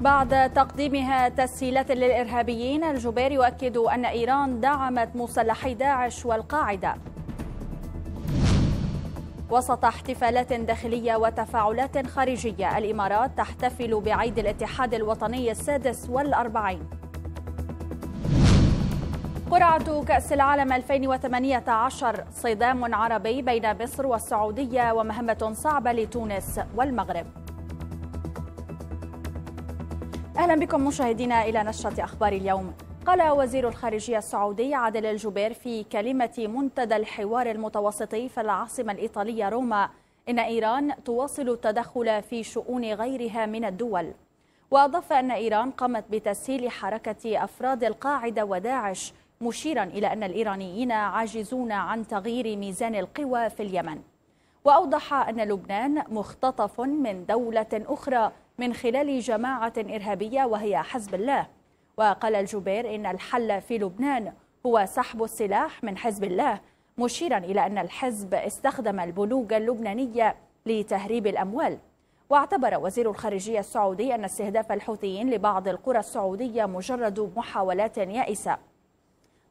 بعد تقديمها تسهيلات للإرهابيين الجبير يؤكد أن إيران دعمت مسلحي داعش والقاعدة وسط احتفالات داخلية وتفاعلات خارجية الإمارات تحتفل بعيد الاتحاد الوطني السادس والأربعين قرعة كأس العالم 2018 صدام عربي بين مصر والسعودية ومهمة صعبة لتونس والمغرب أهلا بكم مشاهدينا إلى نشرة أخبار اليوم قال وزير الخارجية السعودي عادل الجبير في كلمة منتدى الحوار المتوسطي في العاصمة الإيطالية روما إن إيران تواصل التدخل في شؤون غيرها من الدول وأضاف أن إيران قامت بتسهيل حركة أفراد القاعدة وداعش مشيرا إلى أن الإيرانيين عاجزون عن تغيير ميزان القوى في اليمن وأوضح أن لبنان مختطف من دولة أخرى من خلال جماعة إرهابية وهي حزب الله وقال الجبير إن الحل في لبنان هو سحب السلاح من حزب الله مشيرا إلى أن الحزب استخدم البنوك اللبنانية لتهريب الأموال واعتبر وزير الخارجية السعودي أن استهداف الحوثيين لبعض القرى السعودية مجرد محاولات يائسة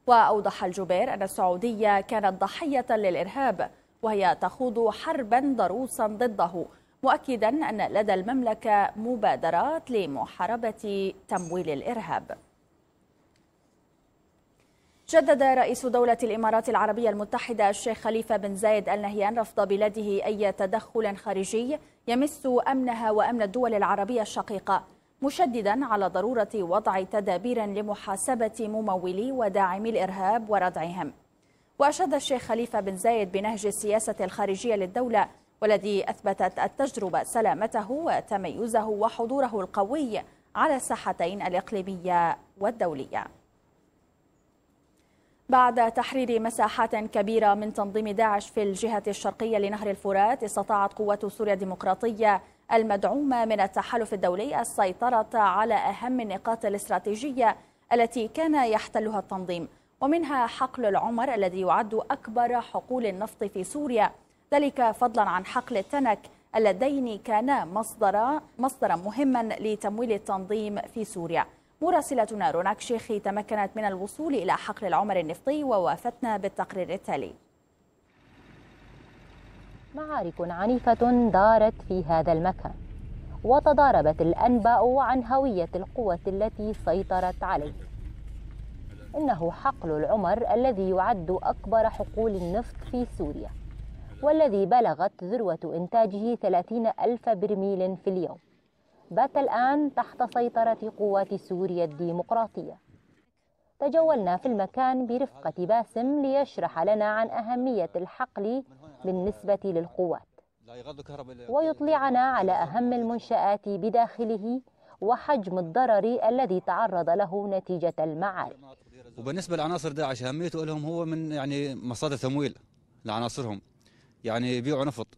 وأوضح الجبير أن السعودية كانت ضحية للإرهاب وهي تخوض حربا ضروسا ضده مؤكدا أن لدى المملكة مبادرات لمحاربة تمويل الإرهاب جدد رئيس دولة الإمارات العربية المتحدة الشيخ خليفة بن زايد آل نهيان رفض بلاده أي تدخل خارجي يمس أمنها وأمن الدول العربية الشقيقة مشددا على ضرورة وضع تدابير لمحاسبة ممولي وداعمي الإرهاب وردعهم وأشاد الشيخ خليفة بن زايد بنهج السياسة الخارجية للدولة والذي أثبتت التجربة سلامته وتميزه وحضوره القوي على الساحتين الإقليمية والدولية بعد تحرير مساحات كبيرة من تنظيم داعش في الجهة الشرقية لنهر الفرات استطاعت قوات سوريا الديمقراطية المدعومة من التحالف الدولي السيطرة على أهم النقاط الاستراتيجية التي كان يحتلها التنظيم ومنها حقل العمر الذي يعد أكبر حقول النفط في سوريا ذلك فضلا عن حقل التنك اللذين كانا مصدرا مصدرا مهما لتمويل التنظيم في سوريا مراسلتنا روناك شيخي تمكنت من الوصول إلى حقل العمر النفطي ووافتنا بالتقرير التالي معارك عنيفة دارت في هذا المكان وتضاربت الأنباء عن هوية القوة التي سيطرت عليه إنه حقل العمر الذي يعد أكبر حقول النفط في سوريا والذي بلغت ذروة إنتاجه 30 ألف برميل في اليوم بات الآن تحت سيطرة قوات سوريا الديمقراطية تجولنا في المكان برفقة باسم ليشرح لنا عن أهمية الحقل بالنسبة للقوات ويطلعنا على أهم المنشآت بداخله وحجم الضرر الذي تعرض له نتيجة المعارك وبالنسبة لعناصر داعش أهميته لهم هو من يعني مصادر تمويل لعناصرهم يعني يبيعوا نفط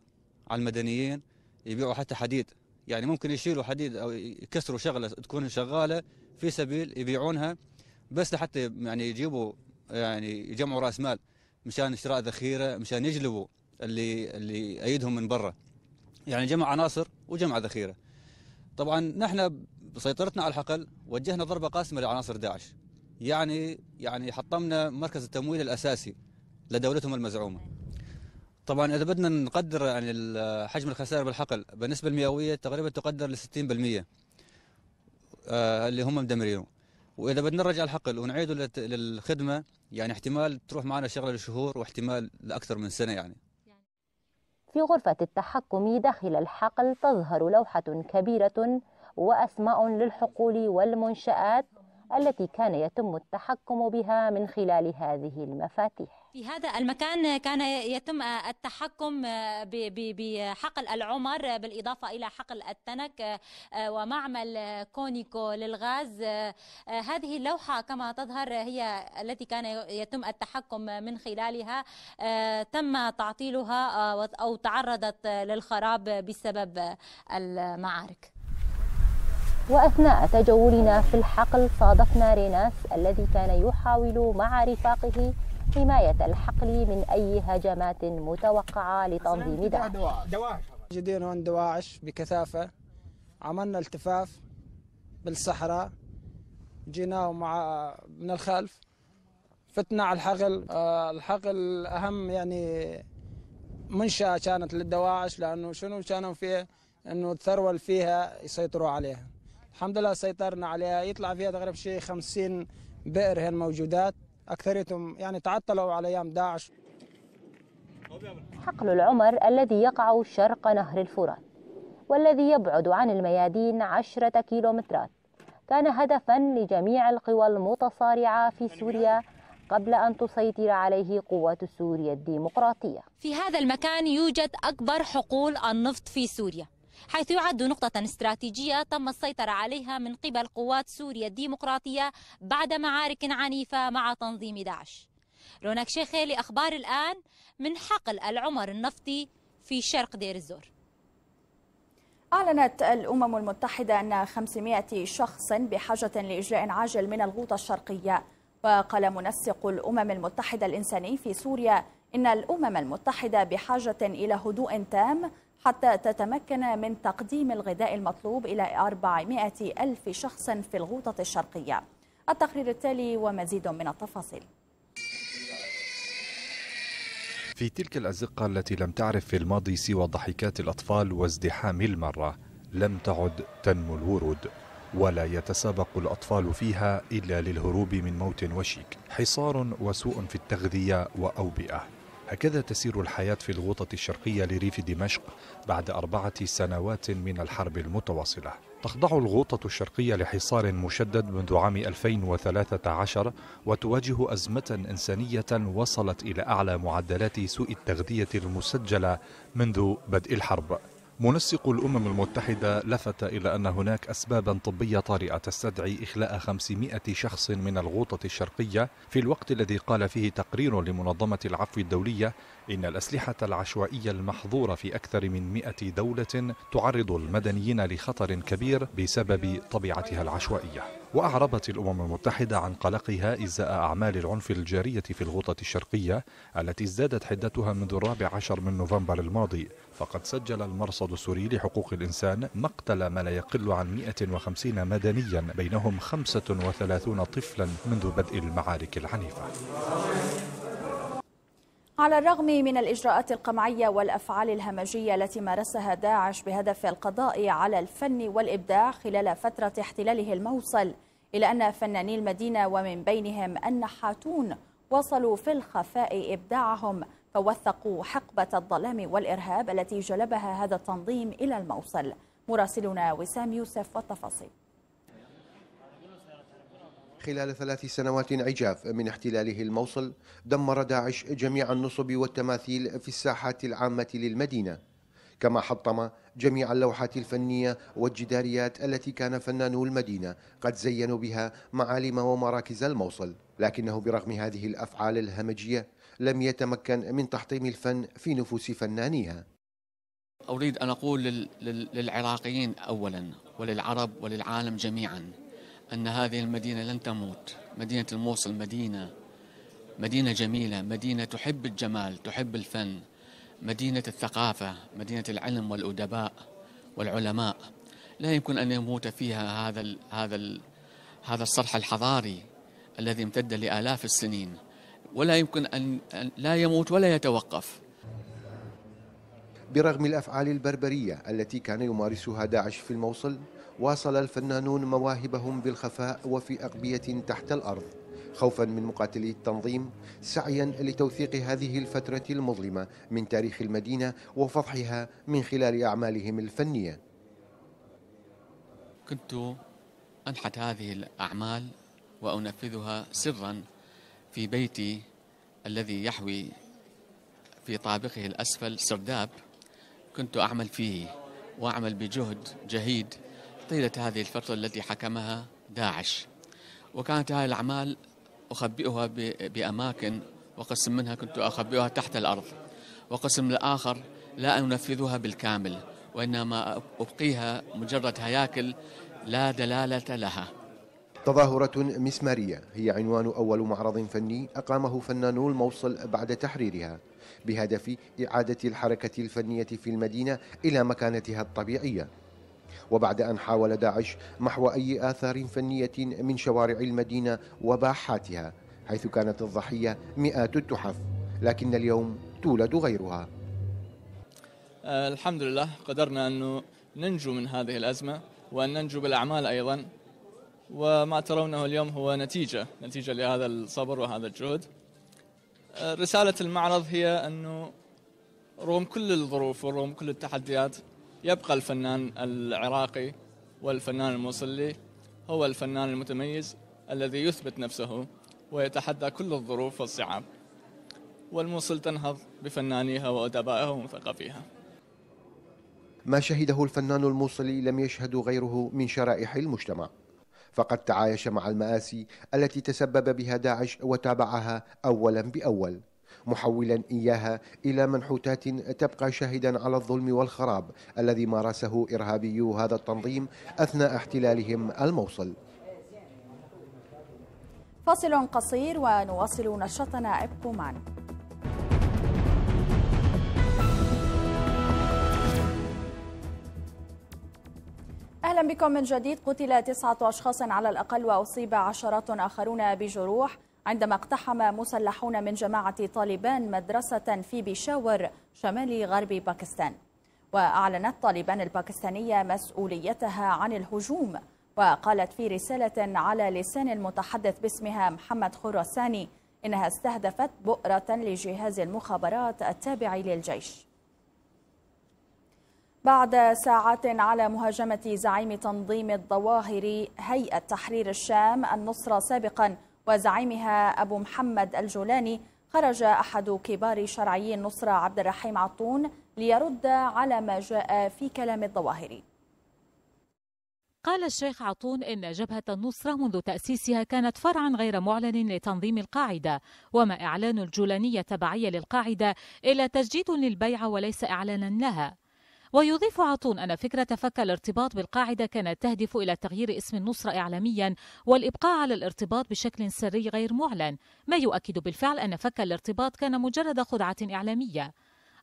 على المدنيين يبيعوا حتى حديد يعني ممكن يشيلوا حديد او يكسروا شغله تكون شغاله في سبيل يبيعونها بس لحتى يعني يجيبوا يعني يجمعوا راس مال مشان شراء ذخيره مشان يجلبوا اللي اللي ايدهم من برا يعني جمع عناصر وجمع ذخيره طبعا نحن بسيطرتنا على الحقل وجهنا ضربه قاسمه لعناصر داعش يعني يعني حطمنا مركز التمويل الاساسي لدولتهم المزعومه طبعا اذا بدنا نقدر يعني حجم الخسائر بالحقل بالنسبه المئويه تقريبا تقدر ل 60% آه، اللي هم مدمرينه واذا بدنا نرجع الحقل ونعيده للخدمه يعني احتمال تروح معنا شغله لشهور واحتمال لاكثر من سنه يعني في غرفة التحكم داخل الحقل تظهر لوحة كبيرة وأسماء للحقول والمنشآت التي كان يتم التحكم بها من خلال هذه المفاتيح في هذا المكان كان يتم التحكم بحقل العمر بالإضافة إلى حقل التنك آه، ومعمل كونيكو للغاز آه، هذه اللوحة كما تظهر هي التي كان يتم التحكم من خلالها آه، تم تعطيلها أو تعرضت للخراب بسبب المعارك وأثناء تجولنا في الحقل صادفنا ريناس الذي كان يحاول مع رفاقه حماية الحقل من أي هجمات متوقعة لتنظيم داعش موجودين هون دواعش بكثافة عملنا التفاف بالصحراء جيناه مع من الخلف فتنا على الحقل آه، الحقل أهم يعني منشأة كانت للدواعش لأنه شنو كانوا فيه أنه الثروة اللي فيها يسيطروا عليها الحمد لله سيطرنا عليها يطلع فيها تقريبا شيء 50 بئر هن موجودات أكثرتهم يعني تعطلوا على أيام داعش حقل العمر الذي يقع شرق نهر الفرات والذي يبعد عن الميادين عشرة كيلومترات كان هدفا لجميع القوى المتصارعة في سوريا قبل أن تسيطر عليه قوات سوريا الديمقراطية في هذا المكان يوجد أكبر حقول النفط في سوريا حيث يعد نقطة استراتيجية تم السيطرة عليها من قبل قوات سوريا الديمقراطية بعد معارك عنيفة مع تنظيم داعش رونك شيخي لأخبار الآن من حقل العمر النفطي في شرق دير الزور أعلنت الأمم المتحدة أن 500 شخص بحاجة لإجراء عاجل من الغوطة الشرقية وقال منسق الأمم المتحدة الإنساني في سوريا إن الأمم المتحدة بحاجة إلى هدوء تام حتى تتمكن من تقديم الغذاء المطلوب إلى 400 ألف شخص في الغوطة الشرقية التقرير التالي ومزيد من التفاصيل في تلك الأزقة التي لم تعرف في الماضي سوى ضحكات الأطفال وازدحام المرة لم تعد تنمو الورود ولا يتسابق الأطفال فيها إلا للهروب من موت وشيك حصار وسوء في التغذية وأوبئة هكذا تسير الحياة في الغوطة الشرقية لريف دمشق بعد أربعة سنوات من الحرب المتواصلة تخضع الغوطة الشرقية لحصار مشدد منذ عام 2013 وتواجه أزمة إنسانية وصلت إلى أعلى معدلات سوء التغذية المسجلة منذ بدء الحرب منسق الأمم المتحدة لفت إلى أن هناك أسبابا طبية طارئة تستدعي إخلاء 500 شخص من الغوطة الشرقية في الوقت الذي قال فيه تقرير لمنظمة العفو الدولية إن الأسلحة العشوائية المحظورة في أكثر من 100 دولة تعرض المدنيين لخطر كبير بسبب طبيعتها العشوائية وأعربت الأمم المتحدة عن قلقها إزاء أعمال العنف الجارية في الغوطة الشرقية التي ازدادت حدتها منذ الرابع عشر من نوفمبر الماضي فقد سجل المرصد السوري لحقوق الإنسان مقتل ما لا يقل عن 150 مدنيا بينهم 35 طفلا منذ بدء المعارك العنيفة على الرغم من الإجراءات القمعية والأفعال الهمجية التي مارسها داعش بهدف القضاء على الفن والإبداع خلال فترة احتلاله الموصل إلا أن فناني المدينة ومن بينهم النحاتون وصلوا في الخفاء إبداعهم فوثقوا حقبة الظلام والإرهاب التي جلبها هذا التنظيم إلى الموصل مراسلنا وسام يوسف والتفاصيل خلال ثلاث سنوات عجاف من احتلاله الموصل دمر داعش جميع النصب والتماثيل في الساحات العامة للمدينة كما حطم جميع اللوحات الفنية والجداريات التي كان فنانو المدينة قد زينوا بها معالم ومراكز الموصل لكنه برغم هذه الأفعال الهمجية لم يتمكن من تحطيم الفن في نفوس فنانيها أريد أن أقول للعراقيين أولا وللعرب وللعالم جميعا أن هذه المدينة لن تموت مدينة الموصل مدينة مدينة جميلة مدينة تحب الجمال تحب الفن مدينة الثقافة مدينة العلم والأدباء والعلماء لا يمكن أن يموت فيها هذا ال هذا ال هذا الصرح الحضاري الذي امتد لآلاف السنين ولا يمكن أن لا يموت ولا يتوقف برغم الأفعال البربرية التي كان يمارسها داعش في الموصل واصل الفنانون مواهبهم بالخفاء وفي أقبية تحت الأرض خوفا من مقاتلي التنظيم سعيا لتوثيق هذه الفترة المظلمة من تاريخ المدينة وفضحها من خلال أعمالهم الفنية كنت أنحت هذه الأعمال وأنفذها سرا في بيتي الذي يحوي في طابقه الأسفل سرداب كنت أعمل فيه وأعمل بجهد جهيد طيلة هذه الفترة التي حكمها داعش وكانت هذه الأعمال أخبئها بأماكن وقسم منها كنت أخبئها تحت الأرض وقسم الآخر لا أنفذها بالكامل وإنما أبقيها مجرد هياكل لا دلالة لها تظاهرة مسمارية هي عنوان أول معرض فني أقامه فنانو الموصل بعد تحريرها بهدف إعادة الحركة الفنية في المدينة إلى مكانتها الطبيعية وبعد أن حاول داعش محو أي آثار فنية من شوارع المدينة وباحاتها حيث كانت الضحية مئات التحف لكن اليوم تولد غيرها آه، الحمد لله قدرنا أن ننجو من هذه الأزمة وأن ننجو بالأعمال أيضا وما ترونه اليوم هو نتيجة نتيجة لهذا الصبر وهذا الجهد آه، رسالة المعرض هي أنه رغم كل الظروف ورغم كل التحديات يبقى الفنان العراقي والفنان الموصلي هو الفنان المتميز الذي يثبت نفسه ويتحدى كل الظروف والصعاب والموصل تنهض بفنانيها وأدبائها ومثقفيها ما شهده الفنان الموصلي لم يشهد غيره من شرائح المجتمع فقد تعايش مع المآسي التي تسبب بها داعش وتابعها أولا بأول محولا إياها إلى منحوتات تبقى شاهدا على الظلم والخراب الذي مارسه إرهابيو هذا التنظيم أثناء احتلالهم الموصل فاصل قصير ونواصل نشاطنا ابقوا معنا أهلا بكم من جديد قتل تسعة أشخاص على الأقل وأصيب عشرات آخرون بجروح عندما اقتحم مسلحون من جماعة طالبان مدرسة في بيشاور شمال غرب باكستان وأعلنت طالبان الباكستانية مسؤوليتها عن الهجوم وقالت في رسالة على لسان المتحدث باسمها محمد خراساني إنها استهدفت بؤرة لجهاز المخابرات التابع للجيش بعد ساعات على مهاجمة زعيم تنظيم الظواهر هيئة تحرير الشام النصرة سابقا وزعيمها أبو محمد الجولاني خرج أحد كبار شرعي النصرة عبد الرحيم عطون ليرد على ما جاء في كلام الظواهري قال الشيخ عطون إن جبهة النصرة منذ تأسيسها كانت فرعا غير معلن لتنظيم القاعدة وما إعلان الجولانية تبعية للقاعدة إلا تجديد للبيع وليس إعلانا لها ويضيف عطون أن فكرة فك الارتباط بالقاعدة كانت تهدف إلى تغيير اسم النصرة إعلاميا والإبقاء على الارتباط بشكل سري غير معلن ما يؤكد بالفعل أن فك الارتباط كان مجرد خدعة إعلامية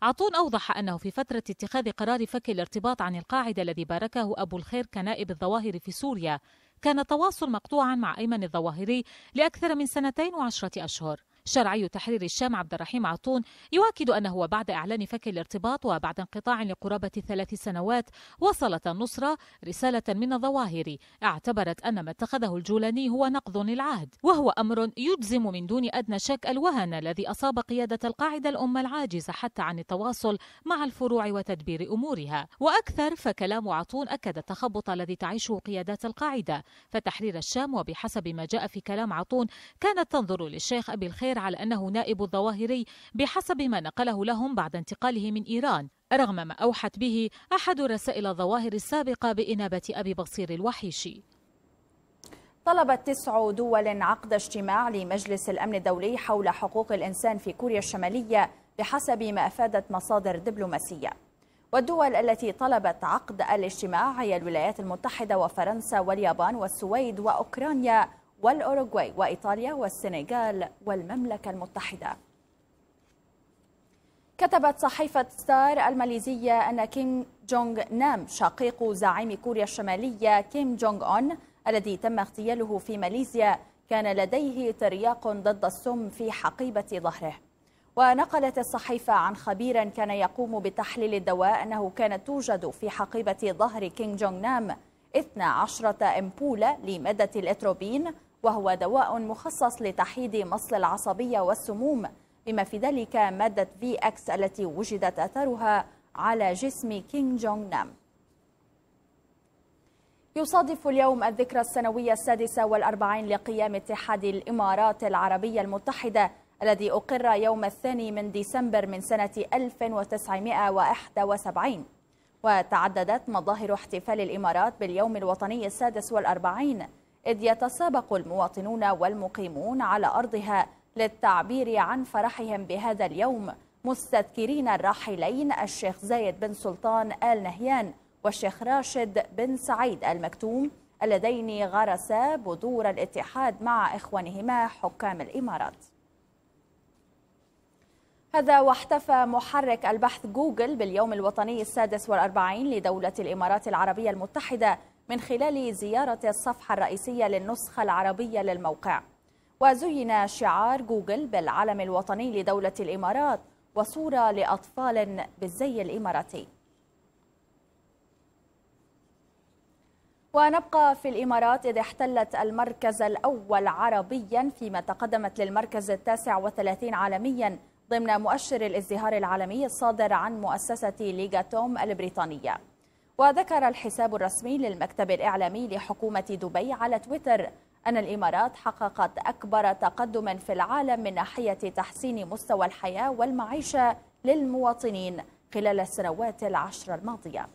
عطون أوضح أنه في فترة اتخاذ قرار فك الارتباط عن القاعدة الذي باركه أبو الخير كنائب الظواهر في سوريا كان التواصل مقطوعا مع أيمن الظواهري لأكثر من سنتين وعشرة أشهر شرعي تحرير الشام عبد الرحيم عطون يؤكد أنه وبعد إعلان فك الارتباط وبعد انقطاع لقرابة ثلاث سنوات وصلت النصرة رسالة من الظواهر اعتبرت أن ما اتخذه الجولاني هو نقض للعهد وهو أمر يجزم من دون أدنى شك الوهن الذي أصاب قيادة القاعدة الأمة العاجزة حتى عن التواصل مع الفروع وتدبير أمورها وأكثر فكلام عطون أكد التخبط الذي تعيشه قيادات القاعدة فتحرير الشام وبحسب ما جاء في كلام عطون كانت تنظر للشيخ أبي الخير الجزائر على أنه نائب الظواهري بحسب ما نقله لهم بعد انتقاله من إيران رغم ما أوحت به أحد رسائل الظواهر السابقة بإنابة أبي بصير الوحيشي طلبت تسع دول عقد اجتماع لمجلس الأمن الدولي حول حقوق الإنسان في كوريا الشمالية بحسب ما أفادت مصادر دبلوماسية والدول التي طلبت عقد الاجتماع هي الولايات المتحدة وفرنسا واليابان والسويد وأوكرانيا والأوروغواي وإيطاليا والسنغال والمملكة المتحدة كتبت صحيفة ستار الماليزية أن كيم جونغ نام شقيق زعيم كوريا الشمالية كيم جونغ أون الذي تم اغتياله في ماليزيا كان لديه ترياق ضد السم في حقيبة ظهره ونقلت الصحيفة عن خبير كان يقوم بتحليل الدواء أنه كانت توجد في حقيبة ظهر كيم جونغ نام 12 أمبولة لمادة الإتروبين وهو دواء مخصص لتحييد مصل العصبية والسموم بما في ذلك مادة في أكس التي وجدت أثرها على جسم كينج جونغ نام يصادف اليوم الذكرى السنوية السادسة والأربعين لقيام اتحاد الإمارات العربية المتحدة الذي أقر يوم الثاني من ديسمبر من سنة 1971 وتعددت مظاهر احتفال الإمارات باليوم الوطني السادس والأربعين إذ يتسابق المواطنون والمقيمون على أرضها للتعبير عن فرحهم بهذا اليوم مستذكرين الراحلين الشيخ زايد بن سلطان آل نهيان والشيخ راشد بن سعيد المكتوم اللذين غرسا بذور الاتحاد مع إخوانهما حكام الإمارات هذا واحتفى محرك البحث جوجل باليوم الوطني السادس والأربعين لدولة الإمارات العربية المتحدة من خلال زيارة الصفحة الرئيسية للنسخة العربية للموقع وزين شعار جوجل بالعلم الوطني لدولة الإمارات وصورة لأطفال بالزي الإماراتي ونبقى في الإمارات إذ احتلت المركز الأول عربيا فيما تقدمت للمركز التاسع والثلاثين عالميا ضمن مؤشر الازدهار العالمي الصادر عن مؤسسة توم البريطانية وذكر الحساب الرسمي للمكتب الإعلامي لحكومة دبي على تويتر أن الإمارات حققت أكبر تقدم في العالم من ناحية تحسين مستوى الحياة والمعيشة للمواطنين خلال السنوات العشر الماضية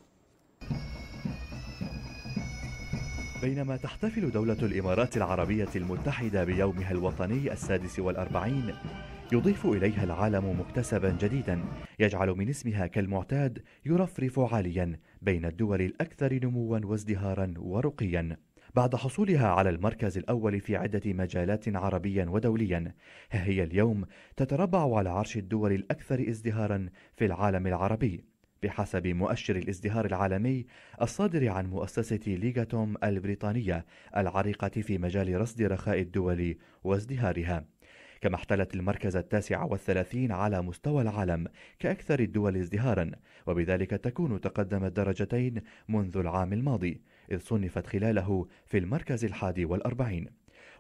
بينما تحتفل دولة الإمارات العربية المتحدة بيومها الوطني السادس والأربعين يضيف إليها العالم مكتسبا جديدا يجعل من اسمها كالمعتاد يرفرف عاليا بين الدول الأكثر نموا وازدهارا ورقيا بعد حصولها على المركز الأول في عدة مجالات عربيا ودوليا ها هي اليوم تتربع على عرش الدول الأكثر ازدهارا في العالم العربي بحسب مؤشر الازدهار العالمي الصادر عن مؤسسة ليغاتوم البريطانية العريقة في مجال رصد رخاء الدول وازدهارها كما احتلت المركز التاسع والثلاثين على مستوى العالم كأكثر الدول ازدهارا وبذلك تكون تقدمت درجتين منذ العام الماضي إذ صنفت خلاله في المركز الحادي والأربعين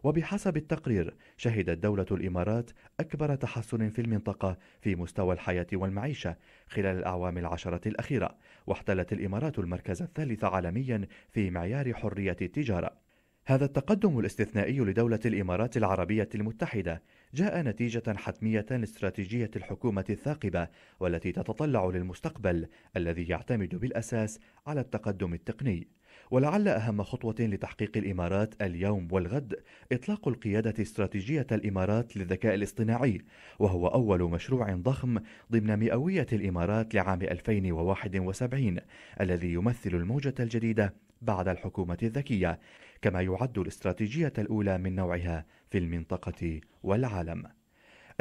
وبحسب التقرير شهدت دولة الإمارات أكبر تحسن في المنطقة في مستوى الحياة والمعيشة خلال الأعوام العشرة الأخيرة واحتلت الإمارات المركز الثالث عالميا في معيار حرية التجارة هذا التقدم الاستثنائي لدولة الإمارات العربية المتحدة جاء نتيجة حتمية لاستراتيجية الحكومة الثاقبة والتي تتطلع للمستقبل الذي يعتمد بالأساس على التقدم التقني ولعل أهم خطوة لتحقيق الإمارات اليوم والغد إطلاق القيادة استراتيجية الإمارات للذكاء الاصطناعي وهو أول مشروع ضخم ضمن مئوية الإمارات لعام 2071 الذي يمثل الموجة الجديدة بعد الحكومة الذكية كما يعد الاستراتيجية الأولى من نوعها في المنطقة والعالم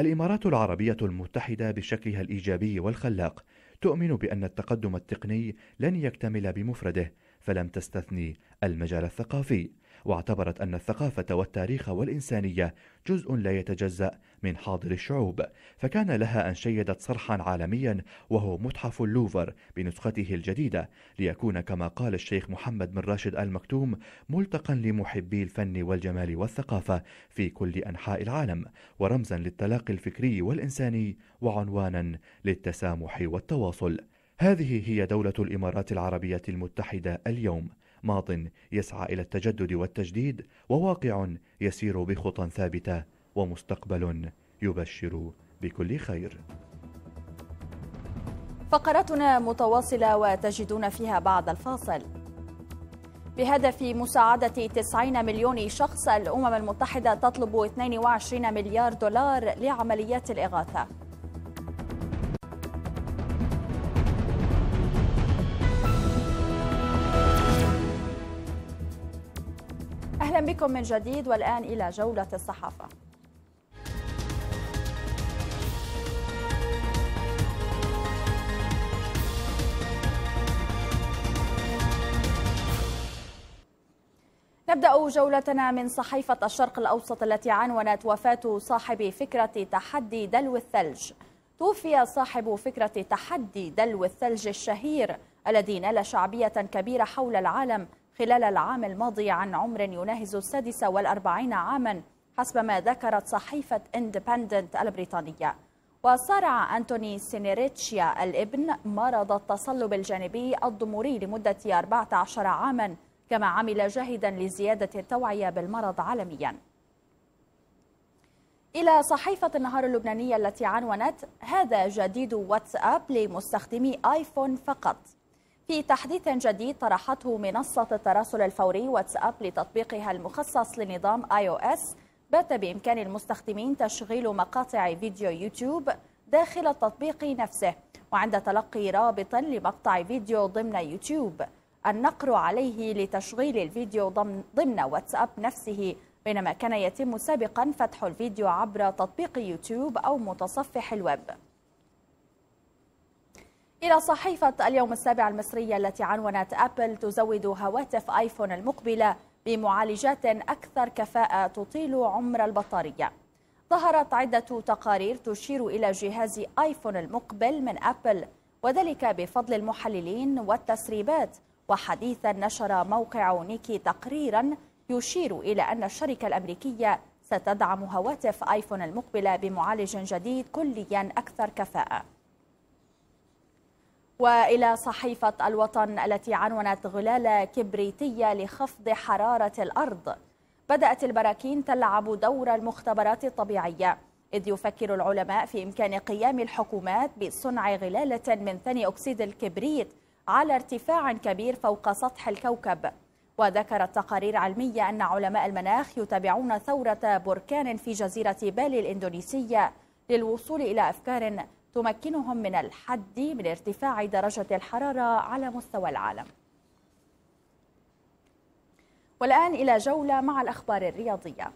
الإمارات العربية المتحدة بشكلها الإيجابي والخلاق تؤمن بأن التقدم التقني لن يكتمل بمفرده فلم تستثني المجال الثقافي واعتبرت أن الثقافة والتاريخ والإنسانية جزء لا يتجزأ من حاضر الشعوب فكان لها أن شيدت صرحا عالميا وهو متحف اللوفر بنسخته الجديدة ليكون كما قال الشيخ محمد بن راشد المكتوم ملتقا لمحبي الفن والجمال والثقافة في كل أنحاء العالم ورمزا للتلاقي الفكري والإنساني وعنوانا للتسامح والتواصل هذه هي دولة الإمارات العربية المتحدة اليوم ماض يسعى إلى التجدد والتجديد وواقع يسير بخطى ثابتة ومستقبل يبشر بكل خير فقرتنا متواصلة وتجدون فيها بعد الفاصل بهدف مساعدة 90 مليون شخص الأمم المتحدة تطلب 22 مليار دولار لعمليات الإغاثة اهلا بكم من جديد والان الى جوله الصحافه. نبدأ جولتنا من صحيفة الشرق الأوسط التي عنونت وفاة صاحب فكرة تحدي دلو الثلج توفي صاحب فكرة تحدي دلو الثلج الشهير الذي نال شعبية كبيرة حول العالم خلال العام الماضي عن عمر يناهز السادسة والأربعين عاما حسب ما ذكرت صحيفة اندبندنت البريطانية وصارع أنتوني سينيريتشيا الابن مرض التصلب الجانبي الضموري لمدة 14 عاما كما عمل جاهدا لزيادة التوعية بالمرض عالميا إلى صحيفة النهار اللبنانية التي عنونت هذا جديد واتساب لمستخدمي آيفون فقط في تحديث جديد طرحته منصة التراسل الفوري واتساب لتطبيقها المخصص لنظام اي او اس بات بإمكان المستخدمين تشغيل مقاطع فيديو يوتيوب داخل التطبيق نفسه وعند تلقي رابط لمقطع فيديو ضمن يوتيوب النقر عليه لتشغيل الفيديو ضمن, واتساب نفسه بينما كان يتم سابقا فتح الفيديو عبر تطبيق يوتيوب أو متصفح الويب إلى صحيفة اليوم السابع المصرية التي عنونت أبل تزود هواتف آيفون المقبلة بمعالجات أكثر كفاءة تطيل عمر البطارية ظهرت عدة تقارير تشير إلى جهاز آيفون المقبل من أبل وذلك بفضل المحللين والتسريبات وحديثا نشر موقع نيكي تقريرا يشير إلى أن الشركة الأمريكية ستدعم هواتف آيفون المقبلة بمعالج جديد كليا أكثر كفاءة والى صحيفه الوطن التي عنونت غلاله كبريتيه لخفض حراره الارض بدات البراكين تلعب دور المختبرات الطبيعيه اذ يفكر العلماء في امكان قيام الحكومات بصنع غلاله من ثاني اكسيد الكبريت على ارتفاع كبير فوق سطح الكوكب وذكرت تقارير علمية أن علماء المناخ يتابعون ثورة بركان في جزيرة بالي الإندونيسية للوصول إلى أفكار تمكنهم من الحد من ارتفاع درجة الحرارة على مستوى العالم والآن إلى جولة مع الأخبار الرياضية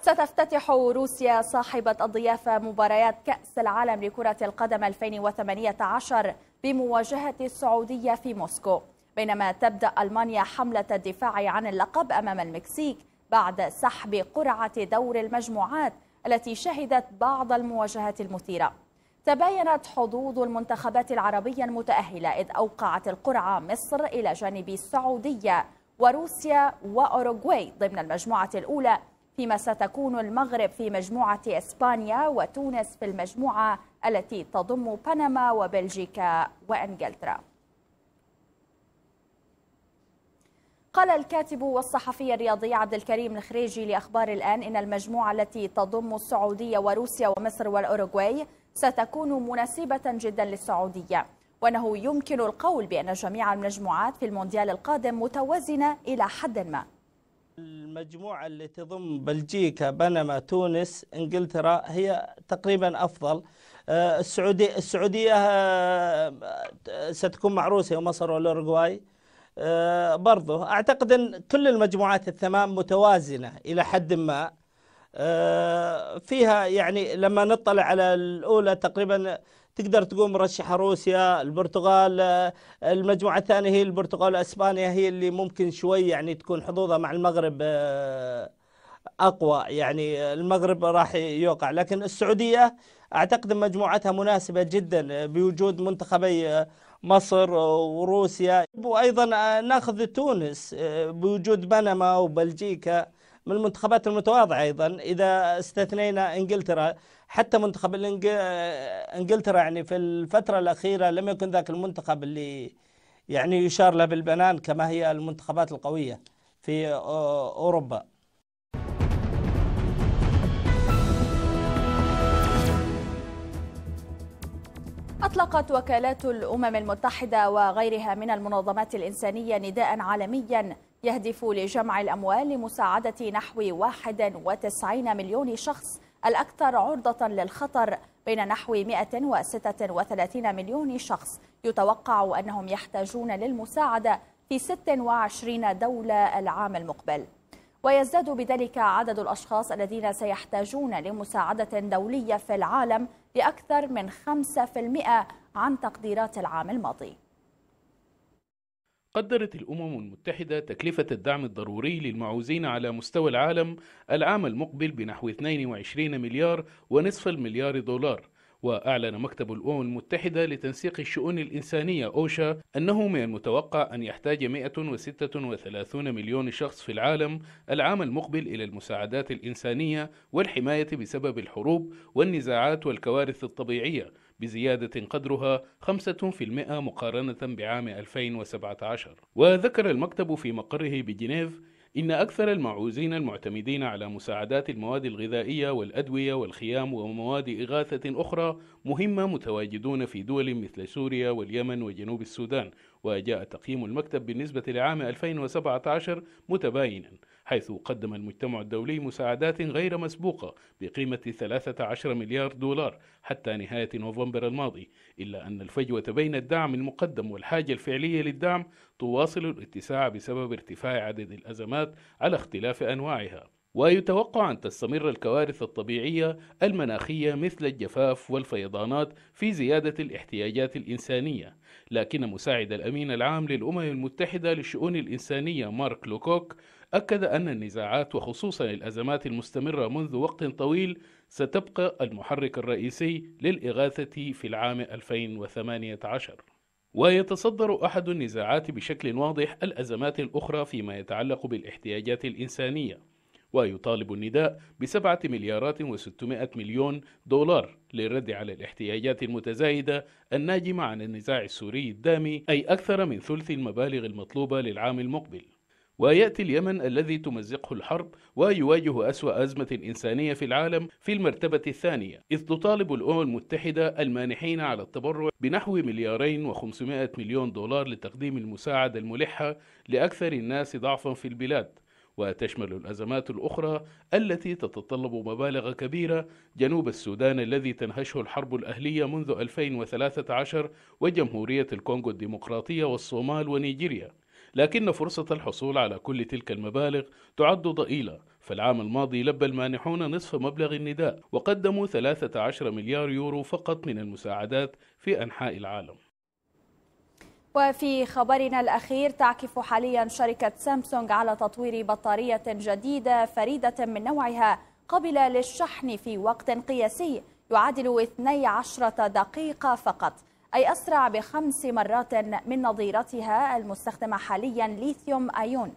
ستفتتح روسيا صاحبة الضيافة مباريات كأس العالم لكرة القدم 2018 بمواجهة السعودية في موسكو بينما تبدأ ألمانيا حملة الدفاع عن اللقب أمام المكسيك بعد سحب قرعة دور المجموعات التي شهدت بعض المواجهات المثيرة تباينت حظوظ المنتخبات العربية المتأهلة إذ أوقعت القرعة مصر إلى جانب السعودية وروسيا وأوروغواي ضمن المجموعة الأولى فيما ستكون المغرب في مجموعة إسبانيا وتونس في المجموعة التي تضم بنما وبلجيكا وإنجلترا قال الكاتب والصحفي الرياضي عبد الكريم الخريجي لأخبار الآن إن المجموعة التي تضم السعودية وروسيا ومصر والأوروغواي ستكون مناسبة جدا للسعودية وأنه يمكن القول بأن جميع المجموعات في المونديال القادم متوازنة إلى حد ما المجموعة التي تضم بلجيكا بنما تونس إنجلترا هي تقريبا أفضل آه، السعودية السعودية ستكون مع روسيا ومصر والاوروغواي آه، برضه اعتقد ان كل المجموعات الثمان متوازنه الى حد ما آه، فيها يعني لما نطلع على الاولى تقريبا تقدر تقول مرشحه روسيا، البرتغال، آه، المجموعه الثانيه هي البرتغال واسبانيا هي اللي ممكن شوي يعني تكون حظوظها مع المغرب اقوى يعني المغرب راح يوقع لكن السعوديه أعتقد مجموعتها مناسبة جدا بوجود منتخبي مصر وروسيا وأيضا ناخذ تونس بوجود بنما وبلجيكا من المنتخبات المتواضعة أيضا إذا استثنينا إنجلترا حتى منتخب إنجلترا يعني في الفترة الأخيرة لم يكن ذاك المنتخب اللي يعني يشار له بالبنان كما هي المنتخبات القوية في أوروبا أطلقت وكالات الأمم المتحدة وغيرها من المنظمات الإنسانية نداء عالميا يهدف لجمع الأموال لمساعدة نحو 91 مليون شخص الأكثر عرضة للخطر بين نحو 136 مليون شخص يتوقع أنهم يحتاجون للمساعدة في 26 دولة العام المقبل ويزداد بذلك عدد الأشخاص الذين سيحتاجون لمساعدة دولية في العالم لأكثر من 5% عن تقديرات العام الماضي قدرت الأمم المتحدة تكلفة الدعم الضروري للمعوزين على مستوى العالم العام المقبل بنحو 22 مليار ونصف المليار دولار وأعلن مكتب الأمم المتحدة لتنسيق الشؤون الإنسانية أوشا أنه من المتوقع أن يحتاج 136 مليون شخص في العالم العام المقبل إلى المساعدات الإنسانية والحماية بسبب الحروب والنزاعات والكوارث الطبيعية بزيادة قدرها 5% مقارنة بعام 2017 وذكر المكتب في مقره بجنيف إن أكثر المعوزين المعتمدين على مساعدات المواد الغذائية والأدوية والخيام ومواد إغاثة أخرى مهمة متواجدون في دول مثل سوريا واليمن وجنوب السودان وجاء تقييم المكتب بالنسبة لعام 2017 متباينا حيث قدم المجتمع الدولي مساعدات غير مسبوقة بقيمة 13 مليار دولار حتى نهاية نوفمبر الماضي إلا أن الفجوة بين الدعم المقدم والحاجة الفعلية للدعم تواصل الاتساع بسبب ارتفاع عدد الأزمات على اختلاف أنواعها ويتوقع أن تستمر الكوارث الطبيعية المناخية مثل الجفاف والفيضانات في زيادة الاحتياجات الإنسانية لكن مساعد الأمين العام للأمم المتحدة للشؤون الإنسانية مارك لوكوك أكد أن النزاعات وخصوصا الأزمات المستمرة منذ وقت طويل ستبقى المحرك الرئيسي للإغاثة في العام 2018 ويتصدر أحد النزاعات بشكل واضح الأزمات الأخرى فيما يتعلق بالاحتياجات الإنسانية ويطالب النداء بسبعة مليارات وستمائة مليون دولار للرد على الاحتياجات المتزايدة الناجمة عن النزاع السوري الدامي أي أكثر من ثلث المبالغ المطلوبة للعام المقبل ويأتي اليمن الذي تمزقه الحرب ويواجه أسوأ أزمة إنسانية في العالم في المرتبة الثانية إذ تطالب الأمم المتحدة المانحين على التبرع بنحو مليارين وخمسمائة مليون دولار لتقديم المساعدة الملحة لأكثر الناس ضعفا في البلاد وتشمل الأزمات الأخرى التي تتطلب مبالغ كبيرة جنوب السودان الذي تنهشه الحرب الأهلية منذ 2013 وجمهورية الكونغو الديمقراطية والصومال ونيجيريا لكن فرصة الحصول على كل تلك المبالغ تعد ضئيلة فالعام الماضي لبى المانحون نصف مبلغ النداء وقدموا 13 مليار يورو فقط من المساعدات في أنحاء العالم وفي خبرنا الأخير تعكف حاليا شركة سامسونج على تطوير بطارية جديدة فريدة من نوعها قابلة للشحن في وقت قياسي يعادل 12 دقيقة فقط أي أسرع بخمس مرات من نظيرتها المستخدمة حاليا ليثيوم أيون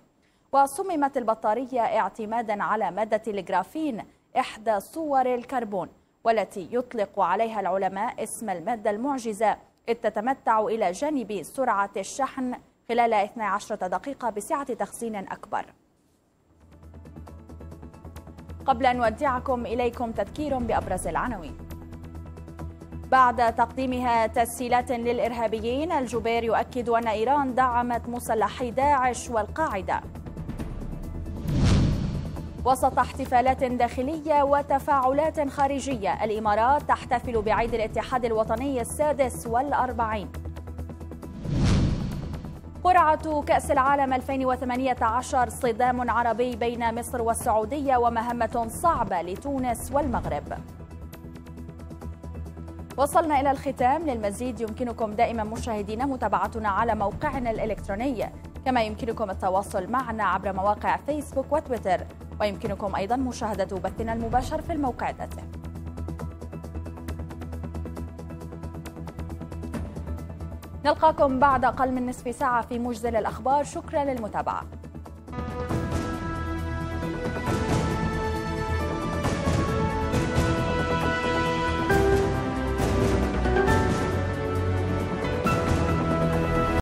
وصممت البطارية اعتمادا على مادة الجرافين إحدى صور الكربون والتي يطلق عليها العلماء اسم المادة المعجزة إذ تتمتع إلى جانب سرعة الشحن خلال 12 دقيقة بسعة تخزين أكبر قبل أن نودعكم إليكم تذكير بأبرز العناوين بعد تقديمها تسهيلات للإرهابيين الجبير يؤكد أن إيران دعمت مسلحي داعش والقاعدة وسط احتفالات داخلية وتفاعلات خارجية الإمارات تحتفل بعيد الاتحاد الوطني السادس والأربعين قرعة كأس العالم 2018 صدام عربي بين مصر والسعودية ومهمة صعبة لتونس والمغرب وصلنا إلى الختام للمزيد يمكنكم دائما مشاهدينا متابعتنا على موقعنا الإلكتروني كما يمكنكم التواصل معنا عبر مواقع فيسبوك وتويتر ويمكنكم أيضا مشاهدة بثنا المباشر في الموقع ذاته نلقاكم بعد أقل من نصف ساعة في مجزل الأخبار شكرا للمتابعة